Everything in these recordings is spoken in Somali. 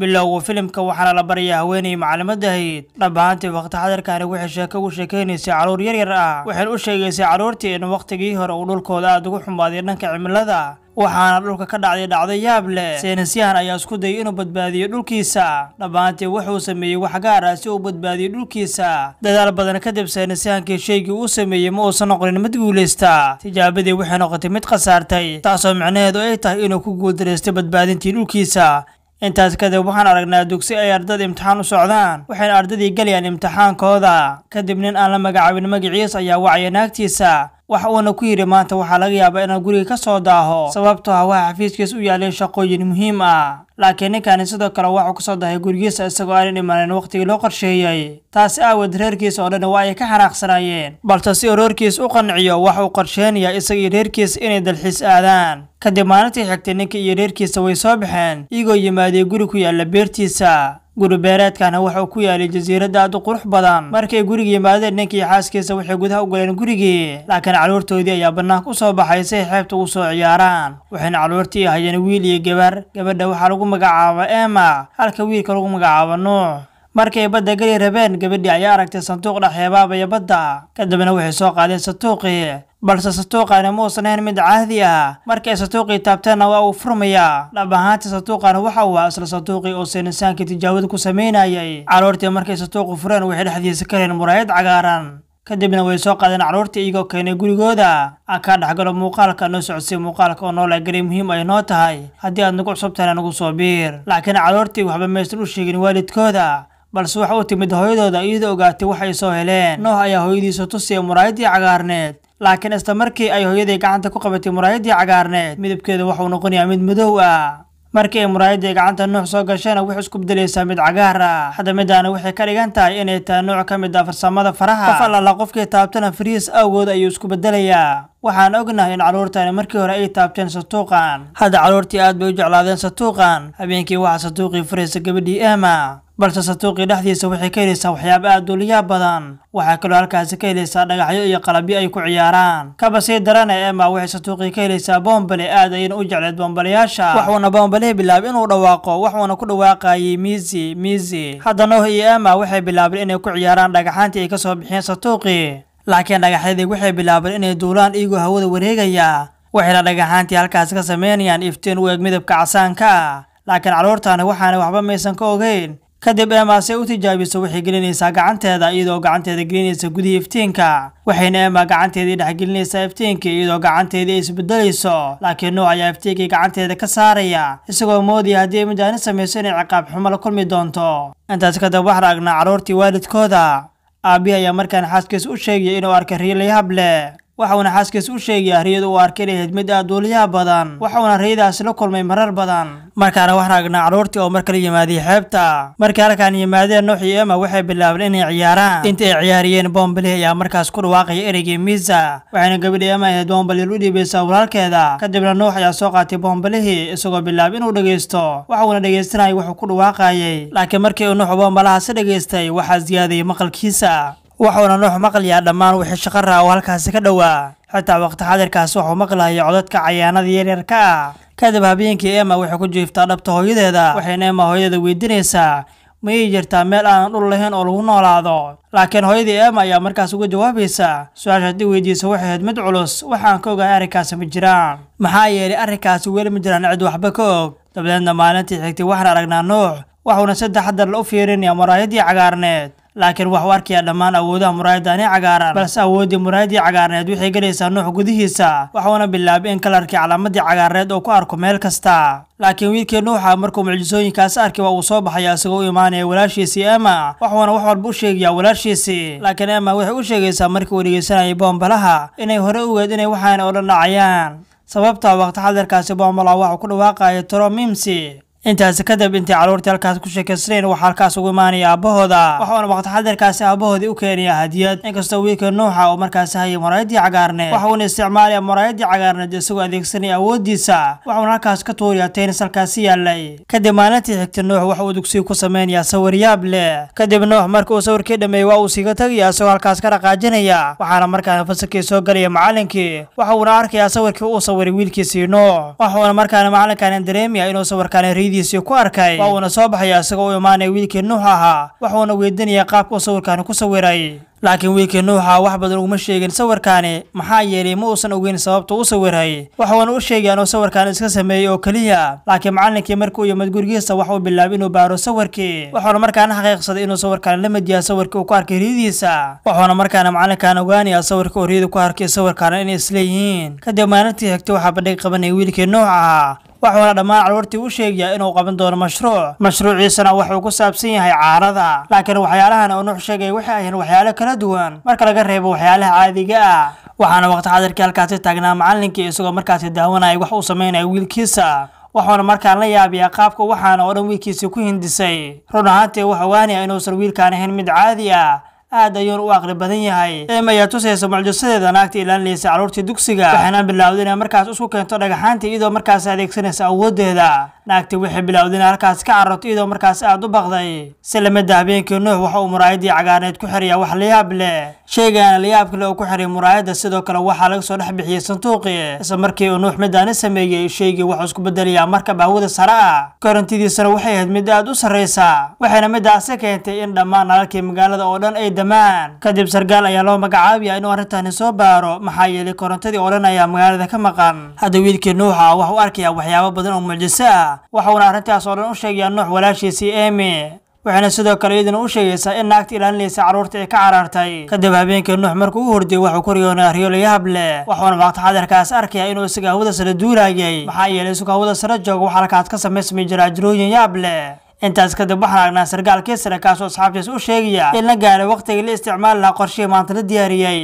bilowgu filimka waxaana la baryaa haweeney maclimadda ahayd dhab ahaantii waqti xadarkani waxay sheeko ugu sheekaynaysay carruur yaryar ah waxayna u sheegaysay carruurtii in waqtigii hore uu dhulkooda aada ugu xumaaday dhanka cimilada waxaana dhulka ka dhacday dhacdo yaab leh saynisyahan ayaa isku dayay inuu badbaadiyo dhulkiisa dhammaantii wuxuu sameeyey wax gaar ah si uu badbaadiyo dhulkiisa dadaal badan kadib saynisyahankii shaygii uu sameeyey ma uusan noqonin mid guulaysta tijaabadii waxay noqotay mid khasaartay taasoo micnaheedu ay tahay inuu ku guuldaraystay badbaadintii dhulkiisa intaas kadib waxaan aragnaa dugsi ay ardada imtixaan u socdaan waxayna ardadii gelayaan imtixaankooda kadib nin aan la magacaabin magiciis ayaa wacaya naagtiisa wax uuna ku yidhi maanta waxaa laga yaabaa inaan guriga ka soo daaho sababtoo ah waxaa xafiiskiis u yaaleen shaqooyin muhiim ah laakiin ninkaani sidoo kale waxuu ka soo dahay gurigiisa isagoo aanin imanin wakhtigii loo qorsheeyey taasi aaweed reerkiisa oo dhan waa ay ka xanaaqsanaayeen balse si uu reerkiis u qanciyo uu qorsheenayaa isaga iyo reerkiisa inay dalxiis aadaan kadib maalintii xigtay ninka iyo reerkiisa way soo baxeen iyagoo yimaaday guri ku yaalla beertiisa guri beereedkana waxuu ku yaalay jasiiradda aad u qurux badan markay guriga yimaadeen ninkii xaaskiisa waxay gudaha u galeen gurigii laakiin caruurtoodii ayaa bannaanka u soo baxay si ay xeebta ugu soo ciyaaraan waxayna caruurtii ahayeen wiil iyo gabar gabadha waxaa lagu lagu magacaabo ema halka wiilka lagu magacaabo nuux markay badda geli rabeen gabadhii ayaa aragtay sanduuq dhex badda kadibna waxay soo qaadeen santuuqii balse sanduuqaani muusan ahayn mid caadi ah markay santuuqii taabteenna waa uu furmayaa dhab ahaantii sanduuqaani waxa uu ahaa isla sanduuqii oo saynisaankai tijaawada ku samaynayay caruurtii markay santuuqu fureen waxay dhexdiisa kareen heen muraayad cagaaran kadibna way soo qaadeen carruurtii iyagoo keenay gurigooda aan kaa dhexgalo muuqaalka noo socodsay muuqaalka oo noolaa gari muhiim ay noo tahay haddii aad nagu cusub nagu soo biir laakiin carruurtii waxba maysan u sheegin waalidkooda balse waxa u timid hooyadooda iyadoo ogaatay wax ay soo heleen nooh ayaa hooyadiisa tusiya muraayadii cagaarneed laakiin isla markii ay hooyadii gacanta ku qabatay muraayadii cagaarneed midabkeeda waxau noqonayaa mid madow ah markii ay ay gacanta nuux soo gashayna waxay isku bedelaysaa mid cagaar ah hadamidaana waxay ka dhigan tahay inay tahay nooc ka mid ah farsamada faraha qof qofkii taabtana fariis awgood ayuu isku bedelayaa waxaan ognahay in caruurtani markii hore ay taabteen satuuqan hadda caruurtii aad bay u jeclaadeen satuuqan habeenkii waxaa satuuqii furaysa gabadhii ehma balse satuuqi dhexdiisa waxay ka helaysaa waxyaabo aad duuliyaa badan waxaa kaloo halkaasi ka helaysaa dhagaxyo iyo qalabyo ay ku ciyaaraan kaba sii darana emma waxay satuuqii ka helaysaa boombale aad ayna u jecleed boombalayyaasha waxuuna boombalihii bilaabay inuu dhawaaqo waxuuna ku dhawaaqaayey miisi miisi hadda nooh iyo emma waxay bilaabeen inay ku ciyaaraan dhagaxaantii ay ka soo bixiyeen satuuqi laakiin dhagaxyadii waxay bilaabeen inay duulaan iyagoo hawada wareegaya waxayna dhagaxaantii halkaasi ka sameynayaan iftiin u eeg midabka casaanka laakiin caruurtaani waxaana waxba maysan ka ogeyn kadib eemaase u tijaabisa waxay gelinaysaa gacanteeda iyadoo gacanteeda gelinaysa gudihii iftiinka waxayna eema gacanteedii dhexgelinaysaa iftiinka iyadoo gacanteedii isbedelayso laakiin nuux ayaa iftiinkii gacanteeda ka saaraya isagoo moodaya ah haddii ay midaani samayso inay ciqaab xumo la kulmi doonto intaas kadib waxaan aragnaa carruurtii waalidkooda aabihi ayaa markaan xaaskiis u sheegaya inuu arkay riyo layahab leh waxauna xaaskiis u sheegaya riyadu uu arka lahayd mid aad duuliyaha badan waxauna riyadaasi la kulmay marar badan markaana waxaan aragnaa carruurtii oo mar kala yimaadiyey xeebta markii halkaan yimaadeen noox iyo emma waxay bilaabeen inay ciyaaraan inta ay ciyaariyeen bombale ayaa markaas ku dhawaaqaya ereygii miisa waxayna gabadhii ema ahayd bombalil u dhiibaysaa walaalkeeda kadibna nuux ayaa soo qaatay boombalihii isagoo bilaabay inuu dhegaysto waxauna dhegaystanaya wuxuu ku dhawaaqayay laakiin markii uu nuux bombalaha dhegaystay waxaa siyaadayay maqalkiisa waxuuna nuux maqlayaa dhammaan wixii shaqaraa oo halkaasi ka dhowaa xitaa waqti xadirkaasi waxuu maqlaya codadka cayaanada yaryarka ah kadib habeenkii emma waxay ku jiiftaa dhabta hooyadeeda waxayna emma hooyada weydinaysaa ma jirtaa meel aanan dhul lahayn oo lagu noolaado laakiin hooyadii emma ayaa markaas uga jawaabaysa su-aasha haddii weydiisa waxay ahayd mid culus waxaan ka ogahay arrinkaasi ma jiraan maxaa yeelay arrinkaasi weli ma jiraan cid waxba ka og dabadeedna maalintii xigtay waxaan aragnaa nuux waxuuna saddex hadar la u fiirinayaa maraayadii cagaarneed laakiin waxuu arkayaa ah dhammaan awoodaha muraayadaani cagaaran balse awooddii muraayadii cagaarneed waxay galaysaa nuux gudihiisa waxuuna bilaabay in kalarkii calaamaddii cagaarneed uu ku arko meel kasta laakiin wiilkii nuuxa markuu mucjisooyinkaas arkay waa uu soo baxaya isagoo u imaanaya walaashiisii emma waxuuna wax walba u sheegayaa walaashiisii laakiin ema waxay u sheegaysaa markii uu dhegeysanayay boombalaha inay hore ogeed inay waxaana odhan dhacayaan sababta waqti xadarkaasi boombalaha waxuu ku dhawaaqaya toro mimsi intaasi kadib intay caruurtii halkaas ku sheekaysteen waxaa halkaas ugu imaanaya aabahooda waxauna xadarkaasi aabahoodii u keenaya hadiyad inkastoo wiilka nuuxa uu markaasi hayay maraayadii cagaarneed uuna isticmaalaya maraayadii cagaarneed isagoo adeegsanaya awooddiisa waxauna halkaas ka tuuriya teynis halkaasi yaallay kadib maalintii xigta nuux waxa uu dugsiga ku sameynayaa sawir yaab leh kadib nuux marka uu sawirkii dhammeeyey waa uu siiga tegaya isagoo halkaas ka dhaqaajinaya waxaana markaana fasalkii soo galaya macalinkii waxa uuna arkayaa sawirkii uu sawiray wiilkiisii nuux waxa waxauna markaana macalinkaani dareemaya inuu sawirkaani riidi wejigiisii ku arkay waa uuna soo baxayaa isagoo u imaanaya wiilkii nuux ahaa waxuuna weydiinaya qaabkuu sawirkaani ku sawiray laakiin wiikiinna waxaa wax badan uguma sheegin sawirkaani maxaa yeelay ma uusan ogeyn sababta u sawirhay wax waanu u sheegi anuu sawirkan iska sameeyey oo keliya laakiin macallinkii markii uu yimid gurigiisa wax uu bilaabay inuu baaro sawirkii wuxuuna markaana xaqiiqsaday inuu sawirkan la mid yahay sawirkii uu ku arkay ridiisa wuxuuna markaana macallinkan ogaanaya sawirka uu riyada ku arkay sawirkaana inay isleeyihiin kadib maalintii hegtay waxaa bandhig qabanayay wiilkii nuuc ahaa waxuuna dhammaan caruurtii u sheegaya inuu qaban doono mashruuc mashruuciisana wuxuu ku saabsan yahay caarada laakiin waxyaalahan oo nuux sheegaya waxay ahayn kala duwan marka laga reebo waxyaalaha caadiga ah waxaana waqti xadarkii halkaasi taagnaa macallinkii isagoo markaasi daawanaya wax uu sameynaya wiilkiisa waxuuna markaan la yaabiyaa qaabka waxaana oo dhan wiilkiisii ku hindisay run ahaantii wuxuu waanaya ah inuusan wiilkaan ahayn mid caadi ah aad ayuun u aqri badan yahay ayaa tusaysa mucjisadeeda naagta ilaalinaysa carruurtii dugsiga waxayna bilowday inay markaas isku keento dhagaxaanta iyadoo markaas adeegsanaysa awoodeeda naagtii waxay bilowday inay halkaas ka cararto iyadoo markaas aad u baqday si lamida habeenkii nuux waxa uu muraayadii cagaarneyd ku xiriyaa wax layaab leh sheegaana layaab kale uu ku xiray muraayadda sidoo kale waxaa laga soo dhex bixiyey sanduuqi isla markii uu nuux midaani sameeyey sheegii wuxuu isku bedelayaa markab awoda sare ah korontidiisana waxay ahayd mid aad u sarraysa waxayna midaasi keentay in dhammaan nalalkii magaalada oo dhan ay dhammaan kadib sargaal ayaa loo magacaabiyaa inuu arrintaani soo baaro maxaa yeelay korontadii oo dhan ayaa magaalada ka maqan hadda wiilkii nuuxa ah wax u arkaya waxyaabo badan oo mucjiso ah waxauna arrintaas oo dhan u sheegayaa nuux walaashiisii eemi waxayna sidoo kale iyadana u sheegaysaa in naagta ilaalinaysa carruurta ay ka carartay kadib habeenkii nuux markuu u horday waxuu kuriyoonay aryolayahab leh waxuuna waqti xadarkaas arkaya inuu isaga hawada sare duulaayay maxaa yeelay isuga hawada sare jooga waxaa halkaas ka samaysmay jira ajrooyin yaab leh intaas kadib waxaan aragnaa sarkaal kiisare kaasoo asxaabtiis u sheegaya in la gaaray wakhtigii la isticmaali lahaa qorshihii maanta la diyaariyey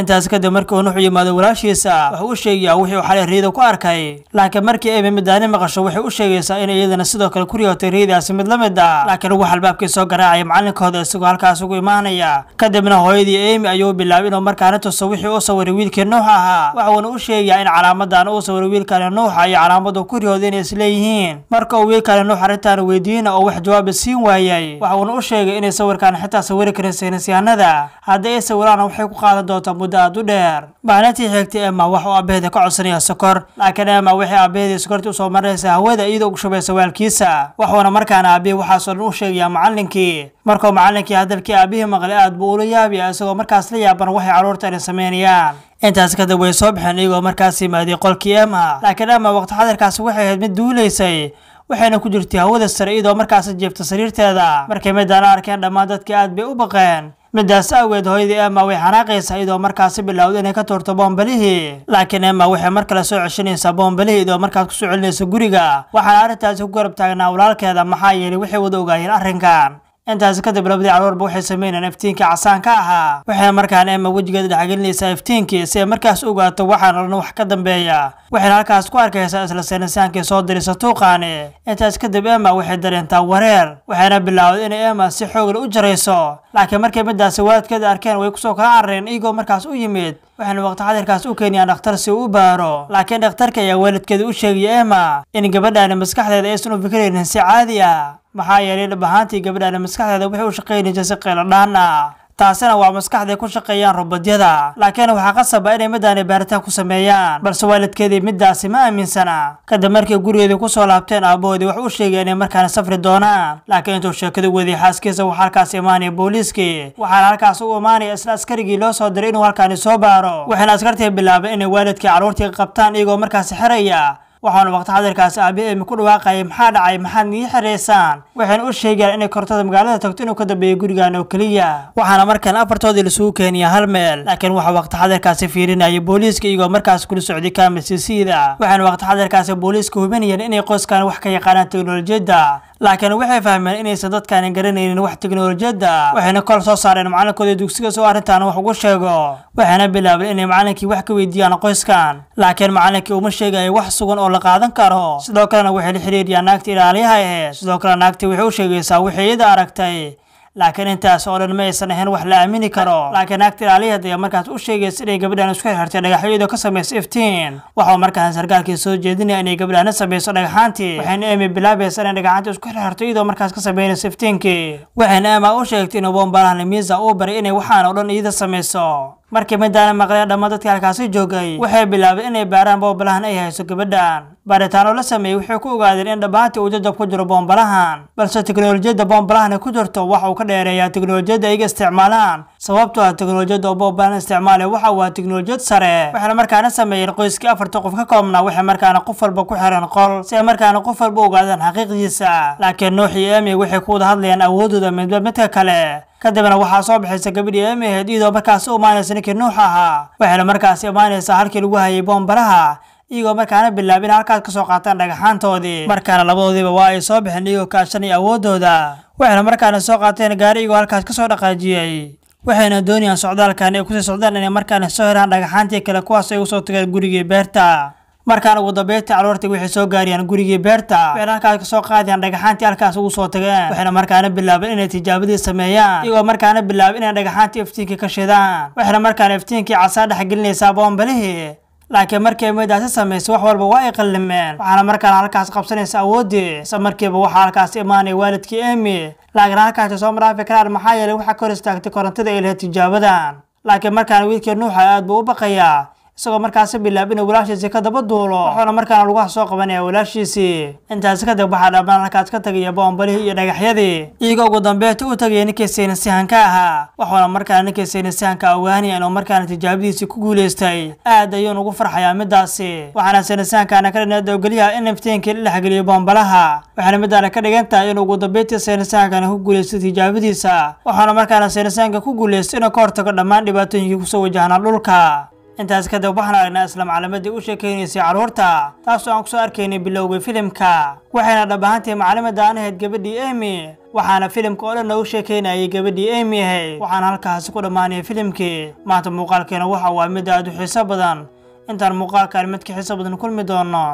intaas kadib markii uu nuxu yimaado walaashiisa wuxuu u sheegayaa wixii uu xalay riyada ku arkay laakiin markii ay mimidaani maqasho waxay u sheegaysaa in iyadana sidoo kale ku riyootay riyadaasi mid la mid ah laakiin ugu xalbaabkii soo garaacaya macallinkooda isagoo halkaas ugu imaanaya kadibna hooyadii emi ayuu bilaabay inuu markaana tuso wixii u sawiray wiilkii nuux ahaa waxuuna u sheegayaa in calaamadan uu sawira wiilkani nuuxa ah iyo calaamadu ku riyooda inay isleeyihiin marka uu wiilkani nuux arrintan weydiina oo wax jawaaba siin waayay waxuuna u sheegay inay sawirkan xitaa sawiri karin saynisyaanada haddii ay sawiraana waxay ku qaadan doontaa muddo aad u dheer macnatii xigtay emma wax uu abeheeda ka codsanaya sokor laakiin ema waxay abeheedii sokortii usoo maraysa hawada iyadoo u shubaysa waalkiisa waxuuna markaana aabihii waxaasoo dhan u sheegayaa macalinkii markuu macalinkii hadalkii aabihii maqlay aad buu ula yaabaya isagoo markaas la yaaban waxay carruurta dhan sameynayaan intaas kadib way soo baxeen iyagoo markaas yimaadiyey qolkii ema laakiin ema waqti xadarkaasi waxay ahayd mid duulaysay waxayna ku jirtay hawada sare iyadoo markaasi jeebta sariirteeda markay middaana arkeen dhammaan dadkii aad bay u baqeen midaas aweed hooyadii emma way xanaaqaysaa iyadoo markaasi bilowda inay ka tuurto boombalihii laakiin emma waxay mar kale soo ceshanaysaa boombalihii iyadoo markaas kusoo celinaysa guriga waxaana arrintaasi ku garab taagnaa walaalkeeda maxaa yeelay waxay wada ogaayeen arrinkan intaas kadib labadii caruurba waxay sameyneen iftiinkii casaanka ahaa waxayna markaan emma wejigeeda dhexgelinaysaa iftiinkii si ay markaas u ogaato waxaa nolona wax ka dambeeya waxayna halkaas ku arkaysaa isla seenisaankii soo dirisa tuuqaani intaas kadib emma waxay dareentaa wareer waxayna bilaawday inay emma si xoogle u jarayso laakiin markay middaasi waalidkeeda arkeen way kusoo kala carareen iyagoo markaas u yimid waxaanu waqti xadirkaas u keeniyaan dhakhtar si uu u baaro laakiin dhakhtarka ayaa waalidkeeda u sheegaya ema in gabadhaani maskaxdeeda aysan u fikiraynin si caadi ah maxaa yeelay dhab ahaantii gabadhaani maskaxdeeda waxay u shaqaynaysa si qeeladhaan ah taasina waa maskaxday ku shaqeeyaan robodyada laakiin waxaa qasaba inay middaani baaritaan ku sameeyaan balse waalidkeedii middaasi ma aaminsana kadib markay gurigeedii ku soo laabteen aabbahoodii wax u sheegay inay markaani safri doonaan laakiin intuu sheekadu weediya xaaskiisa waxaa halkaas imaanaya booliiskii waxaana halkaas u imaanaya isla askarigii loo soo diray inuu halkaani soo baaro waxayna askartii bilaabay inay waalidkii carruurtii qabtaan iyagoo markaasi xiraya waxaanu waqti xadirkaasi aabi eemi ku dhawaaqayay maxaa dhacay maxaad nii xiraysaan waxayna u sheegayaan inay korontada magaalada tagto inuu ka dambeeyo gurigaan oo keliya waxaana markan afartoodii lasugu keenaya hal meel laakiin waxa waqti xadirkaasi fiirinayay booliiska iyagoo markaas kula socday kaamasiisiida waxaana waqti xadirkaasi booliiska hubinayeen inay qoyskan wax ka yaqaanaan teknolojiyadda laakiin waxay fahmeen inaysan dadkani garanaynin wax teknolojiyadda waxayna kol soo saareen macalinkooda dugsiga si soo arrintan wax ugu sheego waxayna bilaabay inay macalinkii wax ka weydiiyaan qoyskan laakiin macalinkii uma sheegayo wax sugan oo la qaadan karo sidoo kalena waxay la xiriiriyaan naagta ilaaliyaha aheed sidoo kale naagti waxay u sheegaysaa waxay iyada aragtay laakiin intaas oo dhan ma aysan ahayn wax la aamini karo laakiin naagta ilaaliya hadaya markaas u sheegaysa inay gabadhaan isku xirxirtay dhagaxyada ka samaysa iftiin waxau markaasn sarkaalkii soo jeedinaya inay gabadhaana samayso dhagaxaantii waxayna emi bilaabaysa inay dhagaxaantii isku xirxirtay iyadoo markaas ka samaynaysa iftiinkii waxayna emaa u sheegtay inuu boonbalahani miisa uu baray inay waxaan o dhan iyada samayso markii midaana maqlee dhammaan dadkii halkaasi joogay waxay bilaabay inay baaraan boombalahan ay hayso gabadhan baaritaano la sameeyey waxay ku ogaadeen in dhabaati uu jajab ku jiro boombalahan balse teknolojiyadda boonbalahana ku jirto waxa uu ka dheereeyaa teknolojiyadda ayga isticmaalaan sababtoo ah teknolojiyadda oo boonbalahan isticmaalaya waxa waa ah teknolojiyad sare waxayna markaana sameeyeen qoyskii afartii qof ka koobnaa waxay markaana qof walba ku xiran qol si ay markaana qof walba ogaadaan xaqiiqdiisa laakiin noox iyo emi waxay ku wada hadlayaan awoodooda midba midka kale kadibna waxaa soo baxaysa gabadhii emi ahayd iyadoo markaasi imaanaysa ninkii nuux ahaa waxayna markaasi imaanaysaa halkii lagu hayay boombalaha iyagoo markaana bilaabin halkaas ka soo qaataan dhagaxaantoodii markaana labadoodiiba waa ay soo baxeen iyagoo kaashanaya awoodooda waxayna markaana soo qaateen gaari iyagoo halkaas ka soo dhaqaajiyey waxayna doonayaan socdaalkan ay kusii socdaan inay markaana soo heraan dhagaxaantii kale kuwaas ay soo tageen gurigii beerta markaana ugu dambeyntii caruurtii waxay soo gaariyaan gurigii beerta waxayna halkaas kasoo qaadayaan dhagaxaantii halkaas ugu soo tageen waxayna markaana bilaabeen inay tijaabadii sameeyaan iyagoo markaana bilaabay inay dhagaxaantii iftiinkii ka shidaan waxayna markaana iftiinkii casaa dhex gelinaysaa boombalihii laakiin markii ay moydaasi samayso wax walba waa ay qallimeen waxaana markaana halkaas qabsanaysa awooddii markiiba waxaa halkaas imaanaya waalidkii emi laakiin halkaasi soo maraafi karaan maxaa yeelay waxaa ka hor istaagtay korontada ay lahayd tijaabadan laakiin markaana wiilkii nuuxa aad buu u baqayaa isagoo markaasi inuu walaashiisii ka daba duulo wuxuuna markaana lugaha soo qabanaya walaashiisii intaasi kadib waxaa dhammaan halkaas ka tegaya boombalihii iyo dhagaxyadii iyagoo ugu dambeynta u tegaya ninkii seenasihanka ahaa wuxuuna markaana ninkii seenasihanka ogaanaya inuu markaana tijaabadiisii ku guulaystay aad ayuuna ugu farxayaa midaasi waxaana seenasihankaana ka dhinay dowgelyaha in iftiinkii la dhexgeliyo boombalaha waxaana midaana ka dhigan tahay inuu ugu dambeyntii seenasihankana ku guulaystay tijaabadiisa wuxuuna markaana seenasihanka ku guulaystay inuu ka hortago dhammaan dhibaatooyinkii kusoo wajahnaa dhulka intaas kadib waxaan aragnaa isla macalimadii u sheekaynaysay carruurta taasoo aan kusoo arkaynay bilowgay filimka waxayna dhab ahaantii macalimada aan ahayd gabadhii emy waxaana filimka oo dhan nagu sheekaynayay gabadhii emi ahay waxaan halkaasi ku dhammaanayay filimkii maanta muuqaalkeena waxa waa mid aad u xiiso badan intaan muuqaalkaan mid ka xiiso badan kulmi doonno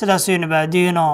sidaasio nabaadiino